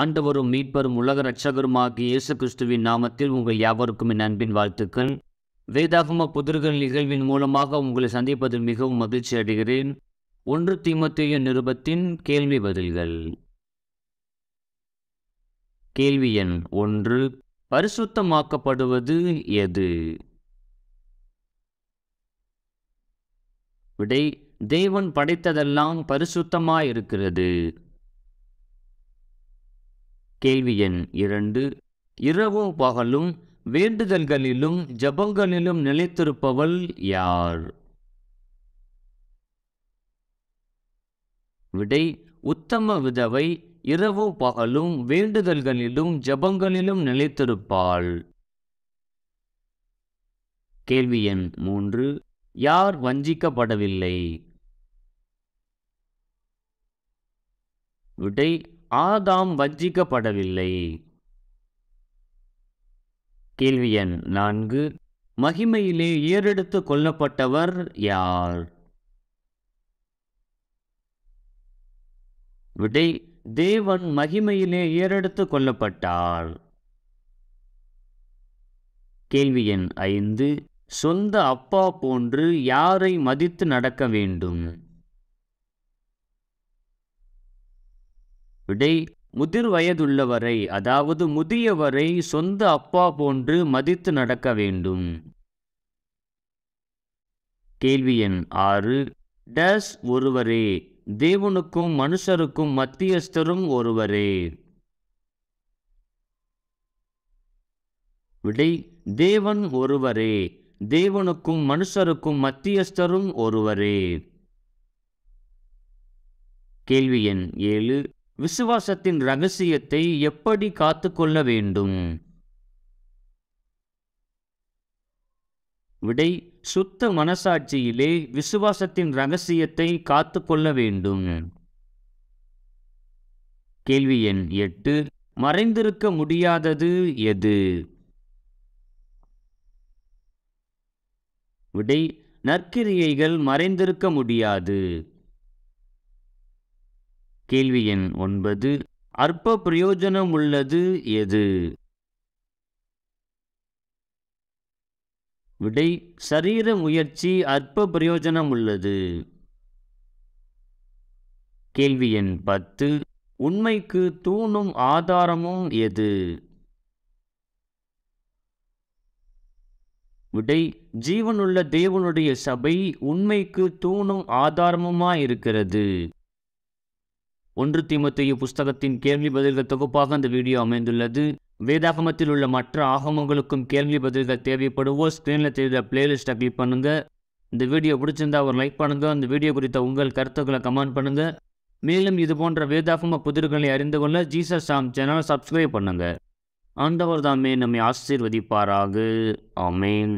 ஆண்டவரும் மீட்பரும் உலக ரட்சகருமாக இயேசு கிறிஸ்துவின் நாமத்தில் உங்கள் யாவருக்கும் என் அன்பின் வாழ்த்துக்கள் வேதாகம புதிர்கள் நிகழ்வின் மூலமாக உங்களை சந்திப்பதில் மிகவும் மகிழ்ச்சி அடைகிறேன் ஒன்று திமுத்திய நிருபத்தின் கேள்வி பதில்கள் கேள்வி எண் ஒன்று பரிசுத்தமாக்கப்படுவது எது விடை தேவன் படைத்ததெல்லாம் பரிசுத்தமாயிருக்கிறது கேள்வி எண் இரண்டு இரவும் பகலும் வேண்டுதல்களிலும் ஜபங்களிலும் நிலைத்திருப்பவள் யார் விடை உத்தம விதவை இரவோ பகலும் வேண்டுதல்களிலும் ஜபங்களிலும் நிலைத்திருப்பாள் கேள்வி எண் மூன்று யார் வஞ்சிக்கப்படவில்லை விடை ஆதாம் வஞ்சிக்கப்படவில்லை கேள்வி எண் நான்கு மகிமையிலே ஏறெடுத்து கொல்லப்பட்டவர் யார் விடை தேவன் மகிமையிலே ஏறெடுத்து கொல்லப்பட்டார் கேள்வி எண் ஐந்து சொந்த அப்பா போன்று யாரை மதித்து நடக்க வேண்டும் விடை முதிர் வயதுள்ளவரை அதாவது முதியவரை சொந்த அப்பா போன்று மதித்து நடக்க வேண்டும் கேள்வி எண் ஆறு டஸ் ஒருவரே தேவனுக்கும் மனுஷருக்கும் மத்தியஸ்தரும் ஒருவரே விடை தேவன் ஒருவரே தேவனுக்கும் மனுஷருக்கும் மத்தியஸ்தரும் ஒருவரே கேள்வி எண் ஏழு விசுவாசத்தின் ரகசியத்தை எப்படி காத்து கொள்ள வேண்டும் விடை சுத்த மனசாட்சியிலே விசுவாசத்தின் ரகசியத்தை காத்து கொள்ள வேண்டும் கேள்வி எண் எட்டு மறைந்திருக்க முடியாதது எது விடை நற்கிரியைகள் மறைந்திருக்க முடியாது கேள்வி எண் ஒன்பது அற்ப பிரயோஜனம் உள்ளது எது விடை சரீர முயற்சி அற்ப பிரயோஜனம் உள்ளது கேள்வி எண் பத்து உண்மைக்கு தூணும் ஆதாரமும் எது விடை ஜீவனுள்ள தேவனுடைய சபை உண்மைக்கு தூணும் ஆதாரமுமாயிருக்கிறது ஒன்று தீமத்தைய புஸ்தகத்தின் கேள்வி பதில்கள் தொகுப்பாக அந்த வீடியோ அமைந்துள்ளது வேதாகமத்தில் உள்ள மற்ற ஆகமங்களுக்கும் கேள்வி பதில்கள் தேவைப்படுவோ ஸ்க்ரீனில் தெரிந்த பிளேலிஸ்ட்டை கிளிக் பண்ணுங்கள் இந்த வீடியோ பிடிச்சிருந்தா ஒரு லைக் பண்ணுங்கள் அந்த வீடியோ குறித்த உங்கள் கருத்துக்களை கமெண்ட் பண்ணுங்கள் மேலும் இது போன்ற வேதாகம புதிர்களை அறிந்து கொள்ள ஜீசஸ் சாம் சேனலை சப்ஸ்கிரைப் பண்ணுங்கள் ஆண்டவர் தாமே நம்மை ஆசீர்வதிப்பாராக ஆமேன்